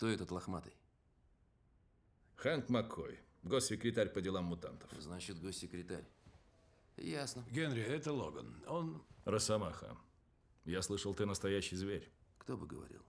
Кто этот лохматый? Хэнк Маккой, госсекретарь по делам мутантов. Значит, госсекретарь. Ясно. Генри, это Логан. Он... Росомаха. Я слышал, ты настоящий зверь. Кто бы говорил?